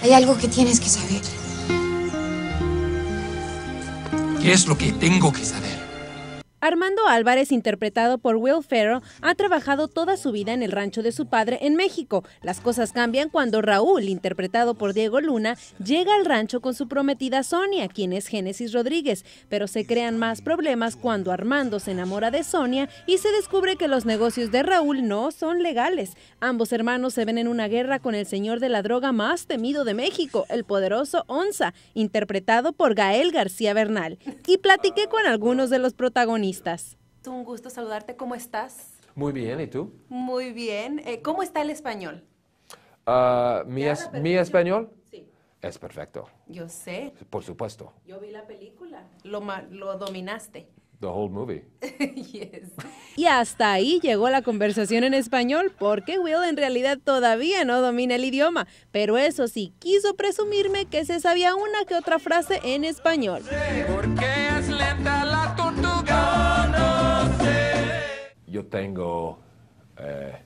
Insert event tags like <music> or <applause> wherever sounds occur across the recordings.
Hay algo que tienes que saber. ¿Qué es lo que tengo que saber? Armando Álvarez, interpretado por Will Ferrell, ha trabajado toda su vida en el rancho de su padre en México. Las cosas cambian cuando Raúl, interpretado por Diego Luna, llega al rancho con su prometida Sonia, quien es Génesis Rodríguez, pero se crean más problemas cuando Armando se enamora de Sonia y se descubre que los negocios de Raúl no son legales. Ambos hermanos se ven en una guerra con el señor de la droga más temido de México, el poderoso Onza, interpretado por Gael García Bernal. Y platiqué con algunos de los protagonistas. Un gusto saludarte, ¿cómo estás? Muy bien, ¿y tú? Muy bien. Eh, ¿Cómo está el español? Ah, ¿mi, español? Sí. Es perfecto. Yo sé. Por supuesto. Yo vi la película. Lo, dominaste. The whole movie. <laughs> yes. Y hasta ahí llegó la conversación en español, porque Will en realidad todavía no domina el idioma, pero eso sí, quiso presumirme que se sabía una que otra frase en español. ¿Por qué es lenta tengo, eh,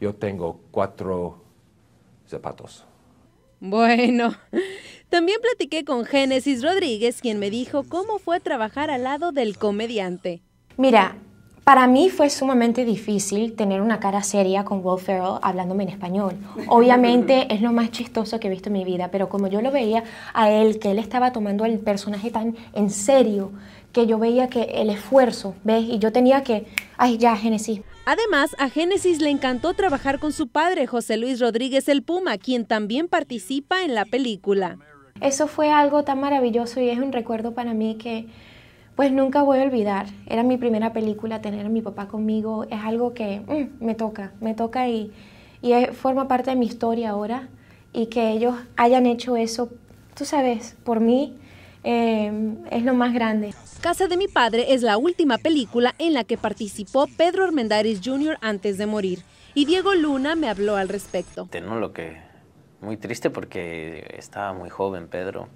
yo tengo cuatro zapatos. Bueno, <laughs> también platiqué con Génesis Rodríguez, quien me dijo cómo fue trabajar al lado del comediante. Mira, para mí fue sumamente difícil tener una cara seria con Will Ferrell hablándome en español. Obviamente <laughs> es lo más chistoso que he visto en mi vida, pero como yo lo veía a él, que él estaba tomando el personaje tan en serio, que yo veía que el esfuerzo, ¿ves? Y yo tenía que, ay, ya, Génesis. Además, a Génesis le encantó trabajar con su padre, José Luis Rodríguez el Puma, quien también participa en la película. Eso fue algo tan maravilloso y es un recuerdo para mí que pues nunca voy a olvidar, era mi primera película, tener a mi papá conmigo es algo que mm, me toca, me toca y, forma parte de mi historia ahora y que ellos hayan hecho eso, tú sabes, por mí, em, es lo más grande. Casa de mi padre es la última película en la que participó Pedro Armendáriz Jr. antes de morir. Y Diego Luna me habló al respecto. Tengo lo que muy triste porque estaba muy joven Pedro.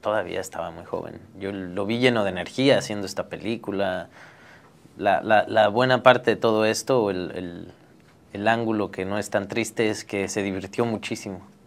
Todavía estaba muy joven. Yo lo vi lleno de energía haciendo esta película. La, la, buena parte de todo esto, el ángulo que no es tan triste, es que se divirtió muchísimo.